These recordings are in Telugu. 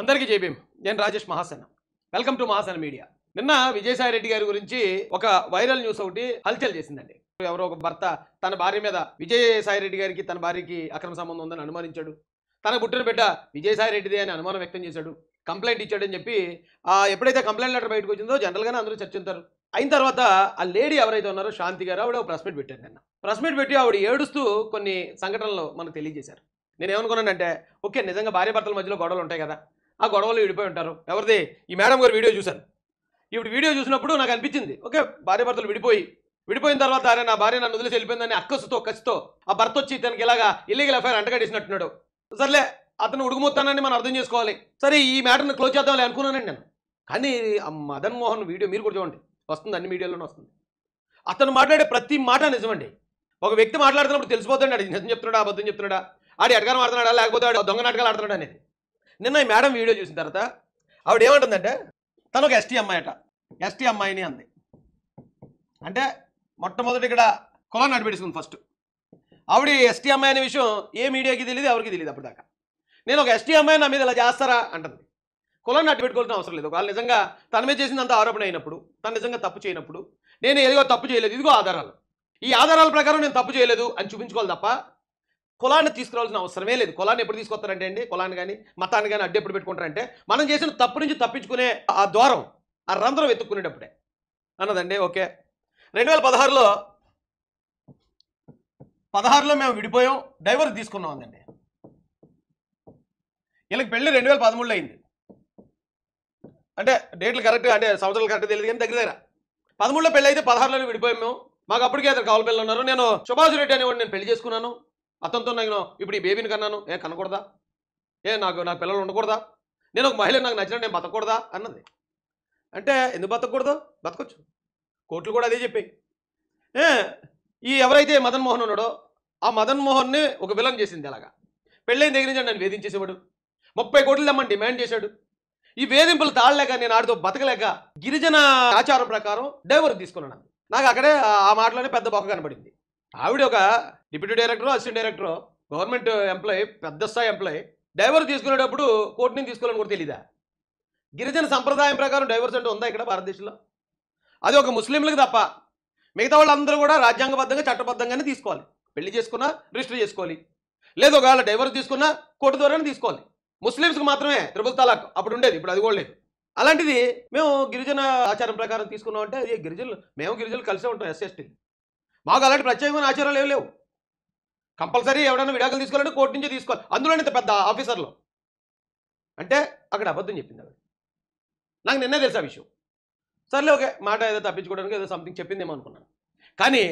అందరికీ జేబీఎం నేను Rajesh Mahasena welcome to Mahasena media నిన్న విజయసాయి రెడ్డి గారి గురించి ఒక వైరల్ న్యూస్ ఒకటి హల్చల్ చేసిందండి ఎవరో ఒక భర్త తన భార్య మీద విజయసాయి రెడ్డి గారికి తన భార్యకి అక్రమ సంబంధం ఉందని అనుమానించాడు తన పుట్టిన బిడ్డ విజయసాయి రెడ్డిదే అని అనుమానం వ్యక్తం చేశాడు కంప్లైంట్ ఇచ్చాడని చెప్పి ఎప్పుడైతే కంప్లైంట్ లెటర్ బయటకు వచ్చిందో జనరల్గానే అందరూ చర్చించారు అయిన తర్వాత ఆ లేడీ ఎవరైతే ఉన్నారో శాంతి గారు ఆవిడ ప్రెస్ మీట్ పెట్టారు నిన్న ప్రెస్ మీట్ పెట్టి ఆవిడ ఏడుస్తూ కొన్ని సంఘటనలు మనకు తెలియజేశారు నేను ఏమనుకున్నానంటే ఓకే నిజంగా భార్య భర్తల మధ్యలో గొడవలు ఉంటాయి కదా ఆ గొడవలు విడిపోయి ఉంటారు ఎవరిది ఈ మేడం గారు వీడియో చూశాను ఇప్పుడు వీడియో చూసినప్పుడు నాకు అనిపించింది ఓకే భార్యభర్తలు విడిపోయి విడిపోయిన తర్వాత ఆయన నా భార్య నన్ను వదిలేసి వెళ్ళిపోయిందని అక్కసుతో కసితో ఆ భర్త వచ్చి తనకి ఇలాగా ఇల్లీగల్ ఎఫ్ఐఆర్ అంటగడిసినట్టున్నాడు సర్లే అతను ఉడుకుమొత్తానని మనం అర్థం చేసుకోవాలి సరే ఈ మ్యాటర్ని క్లోజ్ అని అనుకున్నానండి నేను కానీ మదన్ మోహన్ వీడియో మీరు కూడా చూడండి వస్తుంది అన్ని మీడియాలోనే వస్తుంది అతను మాట్లాడే ప్రతి మాట నిజమండి ఒక వ్యక్తి మాట్లాడుతున్నప్పుడు తెలిసిపోతాడు నిజం చెప్తున్నాడా అబద్ధం చెప్తున్నాడా ఆడి అడగాను ఆడుతున్నాడా లేకపోతే దొంగ నాటకాలు ఆడుతున్నాడు అనేది నిన్న ఈ మేడం వీడియో చూసిన తర్వాత ఆవిడ ఏమంటుందంటే తను ఒక ఎస్టీ అమ్మాయి అట ఎస్టీ అమ్మాయిని అంది అంటే మొట్టమొదటి ఇక్కడ కులం నడిపెడుచుకుంది ఫస్ట్ ఆవిడ ఎస్టీ అమ్మాయి అనే విషయం ఏ మీడియాకి తెలియదు ఎవరికి తెలియదు అప్పటిదాకా నేను ఒక ఎస్టీ అమ్మాయి నా మీద ఇలా చేస్తారా అంటుంది కులాన్ని అట్టు పెట్టుకోవాల్సిన అవసరం లేదు వాళ్ళు నిజంగా తన మీద చేసినంత ఆరోపణ అయినప్పుడు తను నిజంగా తప్పు చేయనప్పుడు నేను ఏదిగో తప్పు చేయలేదు ఇదిగో ఆధారాలు ఈ ఆధారాల ప్రకారం నేను తప్పు చేయలేదు అని చూపించుకోవాలి తప్ప కులాన్ని తీసుకురావాల్సిన అవసరమే లేదు కులాన్ని ఎప్పుడు తీసుకొస్తారంటే అండి కులాన్ని కానీ మతాన్ని కానీ అడ్డు ఎప్పుడు పెట్టుకుంటారంటే మనం చేసిన తప్పు నుంచి తప్పించుకునే ఆ ద్వారం ఆ రంధ్రం వెతుక్కునేటప్పుడే అన్నదండి ఓకే రెండు వేల పదహారులో పదహారులో మేము విడిపోయాం డైవర్స్ తీసుకున్నాం అండి వీళ్ళకి పెళ్ళి రెండు వేల పదమూడులో అయింది అంటే డేట్లు కరెక్ట్ అంటే సంవత్సరాలు కరెక్ట్ తెలియదు కానీ దగ్గర దగ్గర పదమూడులో పెళ్ళి అయితే పదహారులోనే విడిపోయాం మేము మాకు అప్పటికే అతను కావాలి పిల్లలు ఉన్నారు నేను సుభాష్ రెడ్డి అనేవాడు నేను పెళ్లి చేసుకున్నాను అతనితో నేను ఇప్పుడు ఈ బేబీని కన్నాను ఏ కనకూడదా ఏ నాకు నా పిల్లలు ఉండకూడదా నేను ఒక మహిళ నాకు నచ్చినట్టు నేను బతకూడదా అన్నది అంటే ఎందుకు బతకూడదు బతకొచ్చు కోర్టులు కూడా అదే చెప్పాయి ఈ ఎవరైతే మదన్ మోహన్ ఉన్నాడో ఆ మదన్ మోహన్ని ఒక విలన్ చేసింది అలాగా పెళ్ళైన దగ్గర నుంచి నన్ను వేధించేసేవాడు ముప్పై కోట్లు తెమ్మని డిమాండ్ చేశాడు ఈ వేధింపులు తాళలేక నేను ఆడితో బతకలేక గిరిజన ఆచారం ప్రకారం డైవర్ తీసుకున్నాను నాకు అక్కడే ఆ మాటలోనే పెద్ద బొక్క కనబడింది ఆవిడ ఒక deputy director assistant director government employee పెద్ద స్థాయి ఎంప్లాయ్ డైవర్స్ తీసుకునేటప్పుడు కోర్టు నుంచి తీసుకోవాలని కూడా తెలీదా గిరిజన సంప్రదాయం ప్రకారం డైవర్స్ అంటే ఉందా ఇక్కడ భారతదేశంలో అది ఒక ముస్లింలకు తప్ప మిగతా వాళ్ళందరూ కూడా రాజ్యాంగబద్ధంగా చట్టబద్ధంగానే తీసుకోవాలి పెళ్లి చేసుకున్నా రిజిస్టర్ చేసుకోవాలి లేదు ఒకవేళ డైవర్స్ తీసుకున్నా కోర్టు ద్వారానే తీసుకోవాలి ముస్లిమ్స్కి మాత్రమే త్రిపుల్ తలాక్ అప్పుడు ఉండేది ఇప్పుడు అది కూడా లేదు అలాంటిది మేము గిరిజన ఆచారం ప్రకారం తీసుకున్నాం అంటే గిరిజనులు మేము గిరిజనులు కలిసే ఉంటాం ఎస్ఎస్టీ మాకు అలాంటి ప్రత్యేకమైన ఆచారాలు ఏం లేవు కంపల్సరీ ఎవడన్నా విడాకులు తీసుకోవాలంటే కోర్టు నుంచి తీసుకోవాలి అందులోనే ఇంత పెద్ద ఆఫీసర్లు అంటే అక్కడ అబద్ధం చెప్పింది ఆవిడ నాకు నిన్నే తెలుసా విషయం సర్లే ఓకే మాట ఏదో తప్పించుకోవడానికి ఏదో సంథింగ్ చెప్పిందేమో అనుకున్నాను కానీ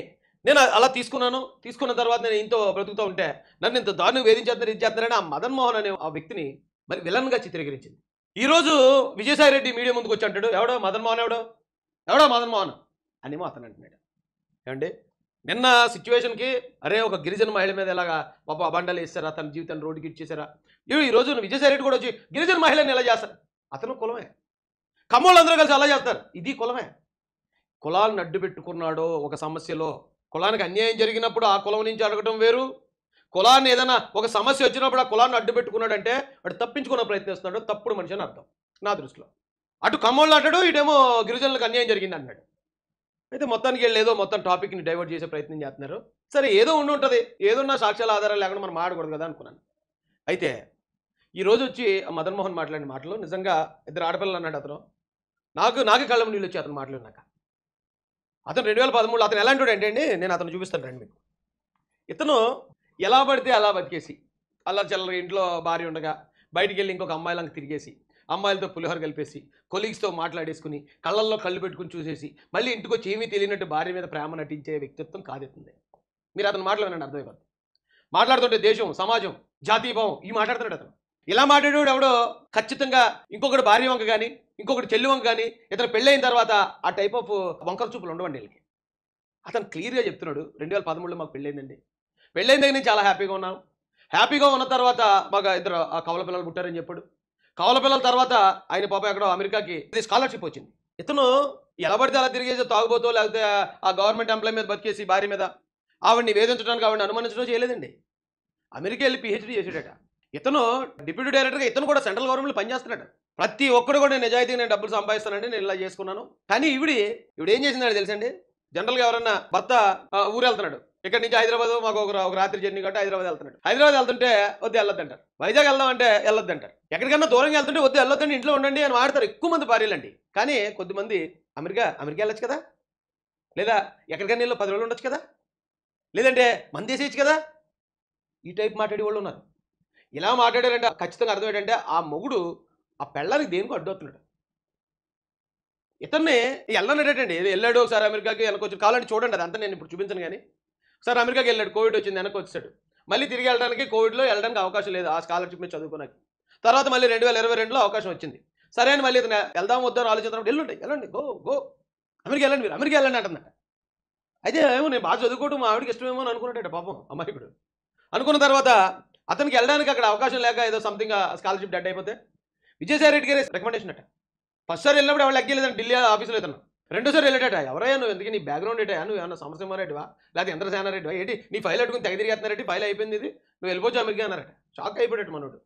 నేను అలా తీసుకున్నాను తీసుకున్న తర్వాత నేను ఇంతో బ్రతుకుతూ ఉంటే నన్ను ఇంత దారుణంగా వేధించేస్తున్నారు ఇది చేస్తున్నారని ఆ మదన్ మోహన్ అనే ఆ వ్యక్తిని మరి విలన్గా చిత్రీకరించింది ఈరోజు విజయసాయి రెడ్డి మీడియా ముందుకు వచ్చి అంటాడు ఎవడో మదన్ ఎవడో ఎవడో మదన్ మోహన్ అనేమో అతను అంటున్నాడు ఏమండి నిన్న సిచ్యువేషన్కి అరే ఒక గిరిజన మహిళ మీద ఎలాగా పాప అబండలు వేస్తారా తన జీవితాన్ని రోడ్డుకి ఇచ్చేసారా ఈ రోజు విజయసాయి రెడ్డి కూడా వచ్చి గిరిజన మహిళని ఎలా చేస్తారు అతను కులమే కమ్మోళ్ళందరూ కలిసి అలా చేస్తారు ఇది కులమే కులాలను అడ్డు పెట్టుకున్నాడో ఒక సమస్యలో కులానికి అన్యాయం జరిగినప్పుడు ఆ కులం నుంచి అడగటం వేరు కులాన్ని ఏదైనా ఒక సమస్య వచ్చినప్పుడు ఆ కులాన్ని అడ్డు పెట్టుకున్నాడు అంటే వాడు తప్పించుకునే ప్రయత్నిస్తున్నాడు తప్పుడు మనిషి అర్థం నా దృష్టిలో అటు కమ్మోళ్ళు అంటాడు ఇటేమో గిరిజనులకు అన్యాయం జరిగింది అన్నాడు అయితే మొత్తానికి వెళ్ళి ఏదో మొత్తం టాపిక్ని డైవర్ట్ చేసే ప్రయత్నం చేస్తున్నారు సరే ఏదో ఉండి ఉంటుంది ఏదో నా సాక్ష్యాల ఆధారాలు లేకుండా మనం ఆడకూడదు కదా అనుకున్నాను అయితే ఈరోజు వచ్చి మదన్మోహన్ మాట్లాడిన మాటలు నిజంగా ఇద్దరు ఆడపిల్లలు అన్నాడు అతను నాకు నాకే కళ్ళ నీళ్ళు వచ్చి అతను మాట్లాడినాక అతను రెండు వేల పదమూడులో అతను ఎలాంటి అంటే అండి నేను అతను చూపిస్తాను రండి మీకు ఇతను ఎలా పడితే అలా బతికేసి అల్లరి చల్లరి ఇంట్లో భార్య ఉండగా బయటికి వెళ్ళి ఇంకొక అమ్మాయిలకు తిరిగేసి అమ్మాయిలతో పులిహోర కలిపేసి కొలీగ్స్తో మాట్లాడేసుకుని కళ్ళల్లో కళ్ళు పెట్టుకుని చూసేసి మళ్ళీ ఇంటికి వచ్చి ఏమీ తెలియనట్టు భార్య మీద ప్రేమ నటించే వ్యక్తిత్వం కాదెత్తుంది మీరు అతను మాట్లాడండి అర్థమైపోద్ది మాట్లాడుతుంటే దేశం సమాజం జాతీయభావం ఇవి మాట్లాడుతున్నాడు అతను ఇలా మాట్లాడేవాడు ఎవడో ఖచ్చితంగా ఇంకొకటి భార్య వంక కానీ ఇంకొకటి చెల్లి వంక కానీ ఇతను పెళ్ళైన తర్వాత ఆ టైప్ ఆఫ్ వంకర చూపులు ఉండవండి వీళ్ళకి అతను క్లియర్గా చెప్తున్నాడు రెండు వేల పదమూడులో మాకు పెళ్ళైందండి పెళ్ళైన దగ్గర నేను చాలా హ్యాపీగా ఉన్నాం హ్యాపీగా ఉన్న తర్వాత మాకు ఇద్దరు ఆ కవల పిల్లలు పుట్టారని చెప్పాడు కావల పిల్లల తర్వాత ఆయన పాప ఎక్కడో అమెరికాకి స్కాలర్షిప్ వచ్చింది ఇతను ఎలా పడితే అలా తిరిగేసి తాగుబోతో లేకపోతే ఆ గవర్నమెంట్ ఎంప్లాయ్ మీద బతికేసి భార్య మీద ఆవిడ్ని వేధించడానికి ఆవిడని అనుమానించడం చేయలేదండి అమెరికా వెళ్ళి పిహెచ్డీ చేసాడట ఇతను డిప్యూటీ డైరెక్టర్గా ఇతను కూడా సెంట్రల్ గవర్నమెంట్లో పనిచేస్తున్నాడు ప్రతి ఒక్కడు కూడా నేను నిజాయితీగా నేను డబ్బులు సంపాదిస్తానండి నేను ఇలా చేసుకున్నాను కానీ ఇవిడి ఇవిడేం చేసిందని తెలుసండి జనరల్గా ఎవరన్నా భర్త ఊరు వెళ్తున్నాడు ఇక్కడ నుంచి హైదరాబాద్ మాకు ఒక రాత్రి జర్నీ కాబట్టి హైదరాబాద్ వెళ్తున్నాడు హైదరాబాద్ వెళ్తుంటే వద్దు వెళ్ళొద్దంటారు వైజాగ్ వెళ్దాం అంటే అంటారు ఎక్కడికన్నా దూరంగా వెళ్తుంటే వద్దు వెళ్ళొద్దండి ఇంట్లో ఉండండి అని వాడతారు ఎక్కువ మంది భార్యలండి కానీ కొద్దిమంది అమెరికా అమెరికా వెళ్ళొచ్చు కదా లేదా ఎక్కడికైనా వెళ్ళి పది రోజులు ఉండొచ్చు కదా లేదంటే మంది వేసేయచ్చు కదా ఈ టైప్ మాట్లాడే వాళ్ళు ఉన్నారు ఇలా మాట్లాడారంటే ఖచ్చితంగా అర్థం ఏంటంటే ఆ మొగుడు ఆ పెళ్ళానికి దేనికి అడ్డవుతున్నాడు ఇతన్ని వెళ్ళనడేటండి వెళ్ళాడు ఒకసారి అమెరికాకి వెనకొచ్చి కావాలంటే చూడండి అది అంతా నేను ఇప్పుడు చూపించను కానీ సార్ అమెరికాకి వెళ్ళాడు కోవిడ్ వచ్చింది వెనక్కి వచ్చాడు మళ్ళీ తిరిగి వెళ్ళడానికి కోవిడ్లో వెళ్ళడానికి అవకాశం లేదు ఆ స్కాలర్షిప్ మీద చదువుకున్నాక తర్వాత మళ్ళీ రెండు వేల ఇరవై రెండులో అవకాశం వచ్చింది సరే అని మళ్ళీ ఇతను వెళ్దాం వద్దాం ఆలోచించినప్పుడు వెళ్ళండి వెళ్ళండి గో గో అమెరికా వెళ్ళండి మీరు అమెరికా వెళ్ళండి అంటుందట అయితే ఏమో నేను బాగా చదువుకోవటం మా ఆవిడకి ఇష్టమేమో అని అనుకున్నాడట పాపం ఇప్పుడు అనుకున్న తర్వాత అతనికి వెళ్ళడానికి అక్కడ అవకాశం లేక ఏదో సంథింగ్ స్కాలర్షిప్ డెడ్ అయిపోతే విజయసాయి రెడ్డి గారి రికమెండేషన్ అట ఫస్ట్ సార్ వెళ్ళినప్పుడు వాళ్ళు ఎక్కలేదండి ఢిల్లీ ఆఫీసులో ఇతను రెండోసారి అయ్యా ఎవరయ్యా నువ్వు ఎందుకు నీ బ్యాక్గ్రౌండ్ ఏటయా నువ్వు ఏమన్నా సమరసింహారెడ్డివా లేకపోతే రెడ్డివా ఏంటి నీ ఫైల్ అట్టుకుని తిరిగి తిరిగేస్తున్నారెడ్డి ఫైల్ అయిపోయింది ఇది నువ్వు వెళ్ళిపోవచ్చు అమెరికా అన్నారట షాక్ అయిపోయాడు మనోడు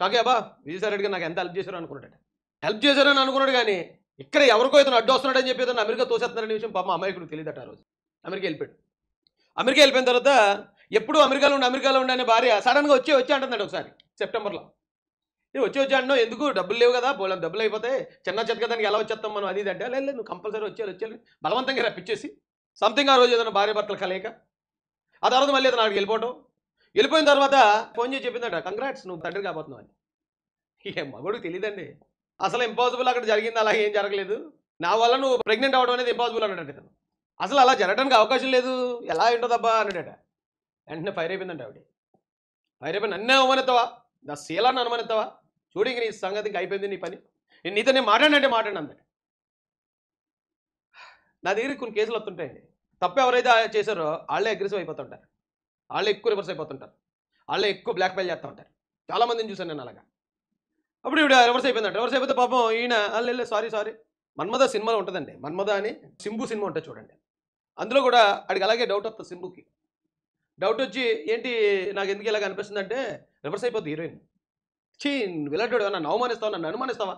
షాక్ అబ్బా రెడ్డి నాకు ఎంత హెల్ప్ చేశారు అనుకున్నాడు హెల్ప్ చేశారని అనుకున్నాడు కానీ ఇక్కడ ఎవరికో ఇతను అడ్డు వస్తున్నాడని చెప్పి ఇతను అమెరికా తోసేస్తున్నాడనే విషయం పాప అమెరికను తెలియదట ఆ రోజు అమెరికా వెళ్ళిపోయాడు అమెరికా వెళ్ళిపోయిన తర్వాత ఎప్పుడు అమెరికాలో ఉండి అమెరికాలో ఉండనే భార్య సడన్గా వచ్చే వచ్చే అంటున్నాడు ఒకసారి సెప్టెంబర్లో వచ్చి వచ్చి అన్నావు ఎందుకు డబ్బులు లేవు కదా బోలం డబ్బులు అయిపోతే చిన్న చెత్త దానికి ఎలా వచ్చేస్తాం మనం అది అంటే లేదు నువ్వు కంపల్సరీ వచ్చే వచ్చేయాలి బలవంతంగా రప్పించేసి సంథింగ్ ఆ రోజు ఏదైనా భార్య భర్తలు కలయిక ఆ తర్వాత మళ్ళీ అతను అక్కడికి వెళ్ళిపోవటం వెళ్ళిపోయిన తర్వాత ఫోన్ చేసి చెప్పిందట కంగ్రాట్స్ నువ్వు తండ్రి కాబోతున్నావు అని ఏ మగుడు తెలియదండి అసలు ఇంపాసిబుల్ అక్కడ జరిగింది అలా ఏం జరగలేదు నా వల్ల నువ్వు ప్రెగ్నెంట్ అవ్వడం అనేది ఇంపాసిబుల్ అన్నాడట అతను అసలు అలా జరగడానికి అవకాశం లేదు ఎలా ఉంటుందబ్బా అన్నాడట వెంటనే ఫైర్ అయిపోయిందంట ఆవిడ ఫైర్ అయిపోయింది నన్నే అవమానిస్తావా నా శీలాన్ని అనుమానిస్తావా చూడికి నీ సంగతికి అయిపోయింది నీ పని నేను నీతో నేను మాట్లాడినంటే మాట్లాడిన నా దగ్గర కొన్ని కేసులు వస్తుంటాయండి తప్పు ఎవరైతే చేశారో వాళ్ళే అగ్రెసివ్ అయిపోతుంటారు వాళ్ళే ఎక్కువ రివర్స్ అయిపోతుంటారు వాళ్ళే ఎక్కువ బ్లాక్ మెయిల్ చేస్తూ ఉంటారు చాలామందిని చూశాను నేను అలాగా అప్పుడు ఇవిడ రివర్స్ అయిపోయిందంట రివర్స్ అయిపోతే పాపం ఈయన వాళ్ళు సారీ సారీ మన్మద సినిమాలో ఉంటుందండి మన్మద అని సింబు సినిమా ఉంటుంది చూడండి అందులో కూడా అడిగి అలాగే డౌట్ వస్తుంది సింబుకి డౌట్ వచ్చి ఏంటి నాకు ఎందుకు ఇలాగ అనిపిస్తుంది అంటే రివర్స్ అయిపోతుంది హీరోయిన్ చీ వెళ్ళటోడు నన్ను అవమానిస్తావా నన్ను అనుమానిస్తావా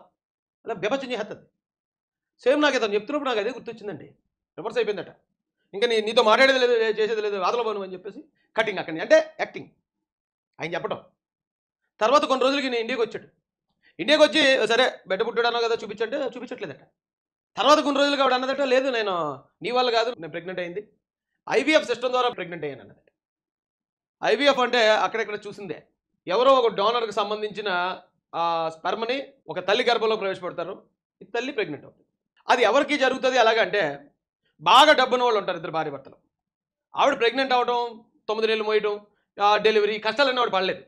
అలా బెబచ్చం చేస్తుంది సేమ్ నాకు ఇతను చెప్తున్నప్పుడు నాకు అదే గుర్తొచ్చిందండి రివర్స్ అయిపోయిందట ఇంకా నీ నీతో మాట్లాడేది లేదు చేసేది లేదు ఆదలబోను అని చెప్పేసి కటింగ్ అక్కడిని అంటే యాక్టింగ్ ఆయన చెప్పడం తర్వాత కొన్ని రోజులకి నేను ఇండియాకి వచ్చాడు ఇండియాకి వచ్చి సరే బెడ్డ పుట్టాడన్నా కదా చూపించంటే చూపించట్లేదట తర్వాత కొన్ని రోజులుగా ఆవిడ అన్నదట లేదు నేను నీ వల్ల కాదు నేను ప్రెగ్నెంట్ అయింది ఐవీఎఫ్ సిస్టమ్ ద్వారా ప్రెగ్నెంట్ అయ్యాను అన్నదట ఐవీఎఫ్ అంటే అక్కడెక్కడ చూసిందే ఎవరో ఒక డోనర్కి సంబంధించిన స్పర్మని ఒక తల్లి గర్భంలో ప్రవేశపెడతారు ఈ తల్లి ప్రెగ్నెంట్ అవుతుంది అది ఎవరికి జరుగుతుంది ఎలాగంటే బాగా డబ్బున వాళ్ళు ఉంటారు ఇద్దరు భార్య భర్తలు ఆవిడ ప్రెగ్నెంట్ అవడం తొమ్మిది నెలలు మోయడం డెలివరీ కష్టాలన్నీ ఆవిడ పడలేదు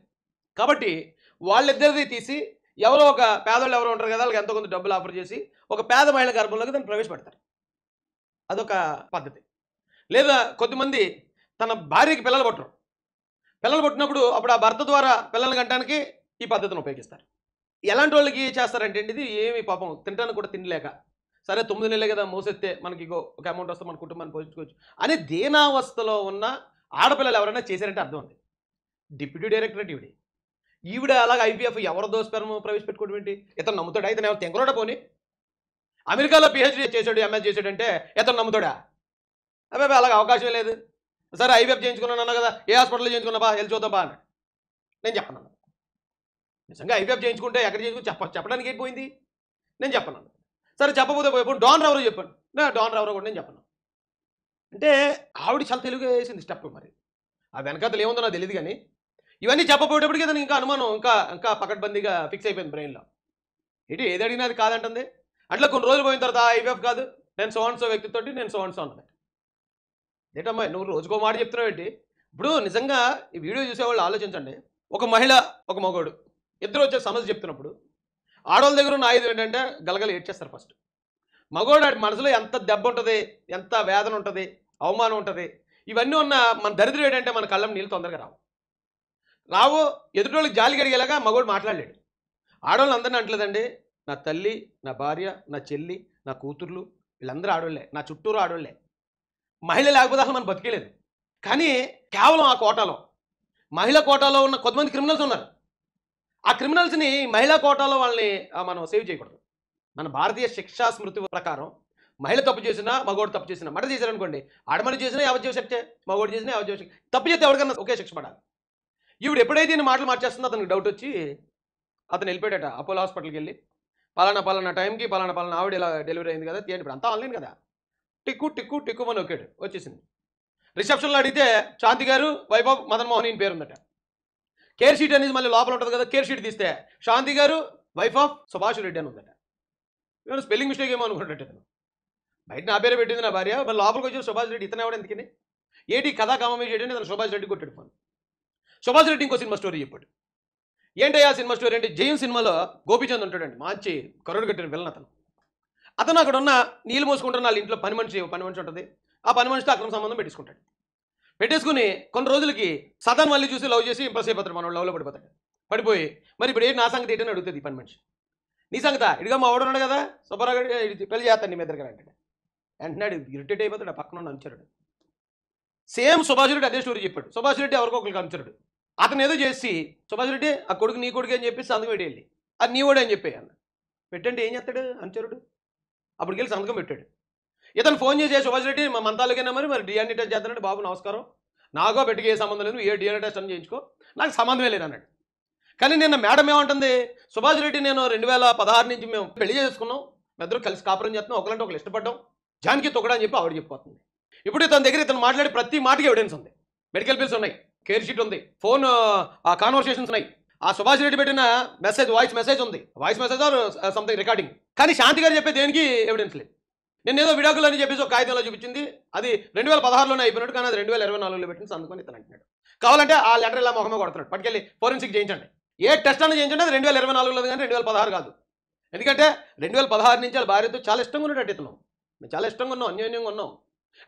కాబట్టి వాళ్ళిద్దరిది తీసి ఎవరో ఒక పేదవాళ్ళు ఎవరో ఉంటారు కదా వాళ్ళకి ఎంతో కొంత డబ్బులు ఆఫర్ చేసి ఒక పేద మహిళ గర్భంలోకి దాన్ని ప్రవేశపెడతారు అదొక పద్ధతి లేదా కొద్దిమంది తన భార్యకి పిల్లలు పట్టరు పిల్లలు పుట్టినప్పుడు అప్పుడు ఆ భర్త ద్వారా పిల్లల్ని కంటానికి ఈ పద్ధతిని ఉపయోగిస్తారు ఎలాంటి వాళ్ళకి చేస్తారంటే ఇది ఏమి పాపం తినడానికి కూడా తినలేక సరే తొమ్మిది నెలలే కదా మోసెత్తే మనకి ఒక అమౌంట్ వస్తే మన కుటుంబాన్ని పోషించుకోవచ్చు అని దీనావస్థలో ఉన్న ఆడపిల్లలు ఎవరైనా చేశారంటే అర్థం ఉంది డిప్యూటీ డైరెక్టరేట్ ఈవిడే ఈవిడ అలాగ ఐపీఎఫ్ ఎవరి దోస్పరం ప్రవేశపెట్టుకోవడం ఏంటి ఇతను నమ్ముతాడా ఇతను ఎవరు తెంగలోడ పోని అమెరికాలో పిహెచ్డీ చేశాడు ఎంఎస్ చేశాడంటే ఇతను నమ్ముతాడా అబ్బాయి అలాగ అవకాశం లేదు సరే ఐవీఎఫ్ చేయించుకున్నాను అన్నా కదా ఏ హాస్పిటల్లో చేయించుకున్నా బా వెళ్ళి చూద్దాం బా నేను చెప్పను నిజంగా ఐవీఎఫ్ చేయించుకుంటే ఎక్కడ చేయించుకుంటే చెప్ప చెప్పడానికి ఏంటి పోయింది నేను చెప్పను సరే చెప్పబోతే పోయిపోయి డాన్ రావరో చెప్పాను నా డాన్ రావరో కూడా నేను చెప్పను అంటే ఆవిడ చాలా తెలుగుగా వేసింది స్టెప్ మరి ఆ వెనకాతలు ఏముందో నాకు తెలియదు కానీ ఇవన్నీ చెప్పబోయేటప్పటికి అతను ఇంకా అనుమానం ఇంకా ఇంకా పకడ్బందీగా ఫిక్స్ అయిపోయింది బ్రెయిన్లో ఏంటి ఏది అడిగినా అది కాదంటుంది అట్లా కొన్ని రోజులు పోయిన తర్వాత ఐవీఎఫ్ కాదు నేను సో అండ్ సో వ్యక్తితోటి నేను సో అండ్ సో అన్నది ఏంటమ్మా నువ్వు రోజుకో మాట చెప్తున్నావు ఏంటి ఇప్పుడు నిజంగా ఈ వీడియో చూసేవాళ్ళు ఆలోచించండి ఒక మహిళ ఒక మగోడు ఇద్దరు వచ్చే సమస్య చెప్తున్నప్పుడు ఆడవాళ్ళ దగ్గర ఉన్న ఆయుధం ఏంటంటే గలగలు ఏడ్చేస్తారు ఫస్ట్ మగోడు మనసులో ఎంత దెబ్బ ఉంటుంది ఎంత వేదన ఉంటుంది అవమానం ఉంటుంది ఇవన్నీ ఉన్న మన దరిద్రం ఏంటంటే మన కళ్ళం నీళ్ళు తొందరగా రావు రావు ఎదుటోళ్ళకి జాలి కడిగేలాగా మగోడు మాట్లాడలేడు ఆడవాళ్ళు అందరినీ అంటలేదండి నా తల్లి నా భార్య నా చెల్లి నా కూతుర్లు వీళ్ళందరూ ఆడవాళ్ళే నా చుట్టూరు ఆడవాళ్ళే మహిళ లేకపోతే అసలు మనం బతికేలేదు కానీ కేవలం ఆ కోటాలో మహిళా కోటాలో ఉన్న కొంతమంది క్రిమినల్స్ ఉన్నారు ఆ క్రిమినల్స్ని మహిళా కోటాలో వాళ్ళని మనం సేవ్ చేయకూడదు మన భారతీయ శిక్షా స్మృతి ప్రకారం మహిళ తప్పు చేసినా మగోడు తప్పు చేసినా మడ చేశారనుకోండి ఆడమని చేసినా యావజ్జీవ శిక్ష మగోడు చేసినా యావజ్జీవ చేసి తప్పు చేస్తే ఎవరికన్నా ఒకే శిక్ష పడాలి ఈవిడ ఎప్పుడైతే నేను మాటలు మార్చేస్తుందో అతనికి డౌట్ వచ్చి అతను వెళ్ళిపోయాడట అపోలో హాస్పిటల్కి వెళ్ళి పలానా పలానా టైంకి పలానా పలానా ఆవిడ ఇలా డెలివరీ అయింది కదా తీయండి ఇప్పుడు అంతా ఆన్లైన్ కదా టిక్కు టిక్కు టిక్కు అని ఒకటి వచ్చేసింది రిసెప్షన్లో అడిగితే శాంతి గారు వైభవ్ మదన్ మోహన్ పేరు ఉందట కేర్ షీట్ అనేది మళ్ళీ లోపల ఉంటుంది కదా కేర్ షీట్ తీస్తే శాంతి గారు వైఫ్ ఆఫ్ సుభాష్ రెడ్డి అని ఉందట ఇవన్న స్పెల్లింగ్ మిస్టేక్ ఏమో అనుకుంటున్నట్టు బయట నా పేరే పెట్టింది నా భార్య మళ్ళీ లోపలికి వచ్చి సుభాష్ రెడ్డి ఇతను ఎవడెందుకు ఏటి కథా కామం చేయడం తను సుభాష్ రెడ్డి కొట్టాడు ఫోన్ సుభాష్ రెడ్డి ఇంకో సినిమా స్టోరీ చెప్పాడు ఏంటయ్యా సినిమా స్టోరీ అంటే జయం సినిమాలో గోపిచంద్ ఉంటాడండి మంచి కరుడు కట్టిన వెళ్ళిన అతను అతను అక్కడ ఉన్న నీళ్ళు మోసుకుంటున్న వాళ్ళ ఇంట్లో పని మనిషి పని మనిషి ఉంటుంది ఆ పని మనిషితో అక్రమ సంబంధం పెట్టేసుకుంటాడు పెట్టేసుకుని కొన్ని రోజులకి సదన్ మళ్ళీ చూసి లవ్ చేసి ఇంప్రెస్ అయిపోతాడు మనోడు లవ్లో పడిపోతాడు పడిపోయి మరి ఇప్పుడు ఏంటి నా సంగతి ఏంటని అడుగుతుంది పని మనిషి నీ సంగత ఇడిగా మా ఓడన్నాడు కదా సుబ్బారావు పెళ్లి చేస్తాను నీ దగ్గర అంటాడు అంటున్నాడు ఇరిటేట్ అయిపోతాడు పక్కన అనుచరుడు సేమ్ సుభాష్ రెడ్డి అదే స్టోరీ చెప్పాడు సుభాష్ రెడ్డి ఎవరికో ఒకరికి అనుచరుడు అతను ఏదో చేసి సుభాష్ రెడ్డి ఆ కొడుకు నీ కొడుకు అని చెప్పి పెట్టి వెళ్ళి అది నీ కూడా అని చెప్పి అన్న పెట్టండి ఏం చేస్తాడు అనుచరుడు అప్పటికెళ్ళి సంతకం పెట్టాడు ఇతను ఫోన్ చేసే సుభాష్ రెడ్డి మా మంతాలకైనా మరి మరి డిఎన్ఏ టెస్ట్ చేస్తానంటే బాబు నమస్కారం నాగో పెట్టికి ఏ సంబంధం లేదు ఏ డిఎన్ఏ టెస్ట్ అని చేయించుకో నాకు సంబంధమే లేదు అన్నాడు కానీ నిన్న మేడం ఏమంటుంది సుభాష్ రెడ్డి నేను రెండు వేల పదహారు నుంచి మేము పెళ్లి చేసుకున్నాం ఇద్దరు కలిసి కాపురం చేస్తున్నాం ఒకరంటే ఒకరు ఇష్టపడ్డాం జానికి తొక్కడా అని చెప్పి ఆవిడ చెప్పుకోతుంది ఇప్పుడు ఇతని దగ్గర ఇతను మాట్లాడే ప్రతి మాటకి ఎవిడెన్స్ ఉంది మెడికల్ బిల్స్ ఉన్నాయి కేర్ షీట్ ఉంది ఫోన్ కాన్వర్సేషన్స్ ఉన్నాయి ఆ సుభాష్ రెడ్డి పెట్టిన మెసేజ్ వాయిస్ మెసేజ్ ఉంది voice message or something uh, recording కానీ శాంతి గారు చెప్పే దేనికి ఎవిడెన్స్ లేదు నేను ఏదో విడాకులు అని చెప్పేసి ఒక కాగితంలో చూపించింది అది రెండు వేల పదహారులోనే అయిపోయినట్టు కానీ అది రెండు వేల ఇరవై నాలుగులో పెట్టింది అందుకని ఇతను అంటున్నాడు కావాలంటే ఆ లెటర్ ఇలా మొహమే కొడుతున్నాడు పట్టుకెళ్ళి ఫోరెన్సిక్ చేయించండి ఏ టెస్ట్ అని చేయించండి అది రెండు వేల ఇరవై నాలుగులో కానీ రెండు వేల పదహారు కాదు ఎందుకంటే రెండు వేల పదహారు నుంచి వాళ్ళ భార్యతో చాలా ఇష్టంగా ఉన్నట్టు అటు ఇతను చాలా ఇష్టంగా ఉన్నాం అన్యోన్యంగా ఉన్నాం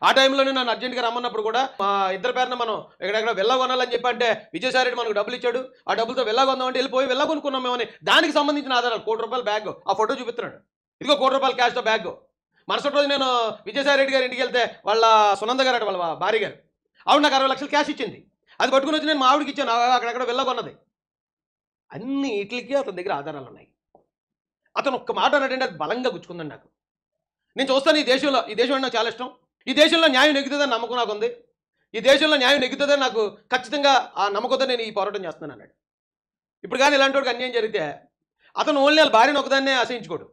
ఆ నేను నన్ను అర్జెంట్గా రమ్మన్నప్పుడు కూడా మా ఇద్దరు పేరున మనం ఎక్కడెక్కడ వెళ్ళగొనాలని చెప్పి అంటే విజయసాయి మనకు డబ్బులు ఇచ్చాడు ఆ డబ్బులతో అంటే వెళ్ళిపోయి వెళ్ళగొనుకున్నాం మేమని దానికి సంబంధించిన ఆధారాలు కోటి రూపాయల బ్యాగ్ ఆ ఫోటో చూపిస్తున్నాడు ఇదిగో కోటి రూపాయల క్యాష్తో బ్యాగ్ మరుసటి రోజు నేను విజయసాయి రెడ్డి గారి ఇంటికి వెళ్తే వాళ్ళ సునంద గారు వాళ్ళ భార్య గారు ఆవిడ నాకు అరవై లక్షలు క్యాష్ ఇచ్చింది అది పట్టుకుని వచ్చి నేను మా ఆవిడకి ఇచ్చాను అక్కడెక్కడ వెళ్ళగొన్నది అన్ని వీటికి అతని దగ్గర ఆధారాలు ఉన్నాయి అతను ఒక్క మాట అన్నాడంటే అది బలంగా గుచ్చుకుందండి నాకు నేను చూస్తాను ఈ దేశంలో ఈ దేశం అంటే నాకు చాలా ఇష్టం ఈ దేశంలో న్యాయం నెగ్గుతుందని నమ్మకం నాకు ఉంది ఈ దేశంలో న్యాయం నెగ్గుతుందని నాకు ఖచ్చితంగా ఆ నమ్మకంతో నేను ఈ పోరాటం చేస్తున్నాను అన్నాడు ఇప్పుడు కానీ ఇలాంటి వాడికి అన్యాయం జరిగితే అతను ఓన్లీ వాళ్ళ భార్యను ఒకదాన్నే ఆశయించుకోడు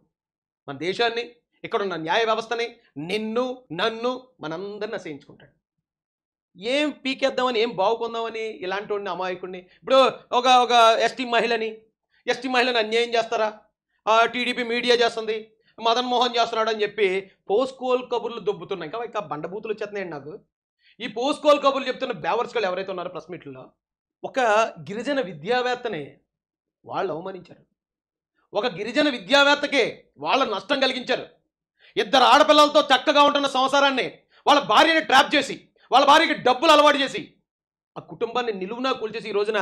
మన దేశాన్ని ఇక్కడ ఉన్న న్యాయ వ్యవస్థని నిన్ను నన్ను మనందరిని ఆశయించుకుంటాడు ఏం పీకేద్దామని ఏం బాగుకుందామని ఇలాంటి వాడిని అమాయకుడిని ఇప్పుడు ఒక ఒక ఎస్టీ మహిళని ఎస్టీ మహిళని అన్యాయం చేస్తారా టీడీపీ మీడియా చేస్తుంది మదన్ మోహన్ చేస్తున్నాడు అని చెప్పి పోస్కోల్ కబుర్లు దొబ్బుతున్నాయి ఇంకా ఇంకా బండబూతులు వచ్చేస్తున్నాయండి నాకు ఈ పోస్కోల్ కబుర్లు చెప్తున్న బేవర్స్కలు ఎవరైతే ఉన్నారో ప్రెస్ మీట్లో ఒక గిరిజన విద్యావేత్తని వాళ్ళు అవమానించారు ఒక గిరిజన విద్యావేత్తకి వాళ్ళ నష్టం కలిగించారు ఇద్దరు ఆడపిల్లలతో చక్కగా ఉంటున్న సంవసారాన్ని వాళ్ళ భార్యని ట్రాప్ చేసి వాళ్ళ భార్యకి డబ్బులు అలవాటు చేసి ఆ కుటుంబాన్ని నిలువునా కూల్చేసి ఈ రోజున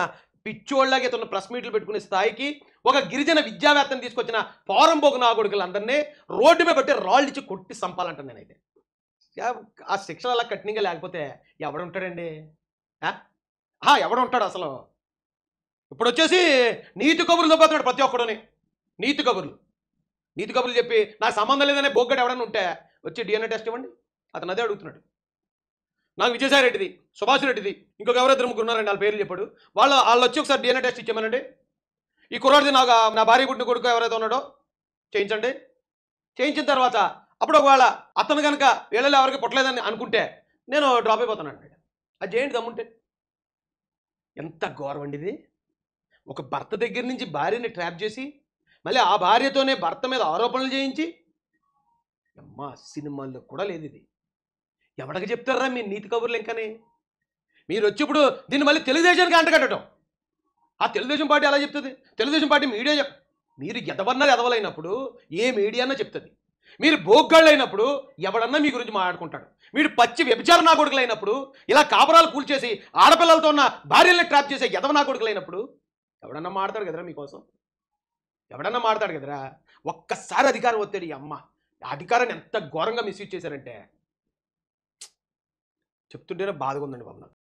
పిచ్చోళ్లాగే ఇతను ప్రెస్ మీట్లు పెట్టుకునే స్థాయికి ఒక గిరిజన విద్యావేత్తను తీసుకొచ్చిన కొడుకులు నాగొడుకులందరినీ రోడ్డు మీద పెట్టి రాళ్ళు ఇచ్చి కొట్టి సంపాలంటాను నేనైతే ఆ శిక్షణ అలా కఠినంగా లేకపోతే ఎవడుంటాడండి ఎవడుంటాడు అసలు ఇప్పుడు వచ్చేసి నీతి కబుర్లు చెప్పేస్తున్నాడు ప్రతి ఒక్కడుని నీతి కబుర్లు నీతి కబుర్లు చెప్పి నాకు సంబంధం లేదనే బొగ్గడు ఎవడన్నా ఉంటే వచ్చి డిఎన్ఏ టెస్ట్ ఇవ్వండి అతను అదే అడుగుతున్నాడు నాకు రెడ్డిది సుభాష్ రెడ్డిది ఇంకొక ఎవరిద్దరు ముగ్గురు ఉన్నారండి వాళ్ళ పేర్లు చెప్పాడు వాళ్ళు వాళ్ళు వచ్చి ఒకసారి డిఎన్ఏ టెస్ట్ ఇచ్చేమనండి ఈ కుర్రాడిది నాకు నా భార్య గుడ్డిన కొడుకు ఎవరైతే ఉన్నాడో చేయించండి చేయించిన తర్వాత అప్పుడు ఒకవేళ అతను కనుక వీళ్ళలో ఎవరికి పుట్టలేదని అనుకుంటే నేను డ్రాప్ అయిపోతున్నాను అన్నాడు అది చేయండి దమ్ముంటే ఎంత గౌరవం అండి ఇది ఒక భర్త దగ్గర నుంచి భార్యని ట్రాప్ చేసి మళ్ళీ ఆ భార్యతోనే భర్త మీద ఆరోపణలు చేయించి అమ్మా సినిమాల్లో కూడా లేదు ఇది ఎవడికి చెప్తారా మీ నీతి కబుర్లు ఇంకని మీరు వచ్చి ఇప్పుడు దీన్ని మళ్ళీ తెలుగుదేశానికి అంటగట్టడం ఆ తెలుగుదేశం పార్టీ ఎలా చెప్తుంది తెలుగుదేశం పార్టీ మీడియా చెప్ మీరు ఎదవన్నా ఎదవలైనప్పుడు ఏ మీడియానో చెప్తుంది మీరు భోగ్గాళ్ళు అయినప్పుడు ఎవడన్నా మీ గురించి మాట్లాడుకుంటాడు మీరు పచ్చి వ్యభిచార నాకొడుకులు అయినప్పుడు ఇలా కాపురాలు కూల్చేసి ఆడపిల్లలతో ఉన్న భార్యల్ని ట్రాప్ చేసే ఎదవ నాకొడుకులు అయినప్పుడు ఎవడన్నా మాడతాడు కదరా మీకోసం ఎవడన్నా మాడతాడు కదరా ఒక్కసారి అధికారం ఈ అమ్మ అధికారాన్ని ఎంత ఘోరంగా మిస్యూజ్ చేశారంటే చెప్తుంటేనే బాధగా ఉందండి బాబు నాకు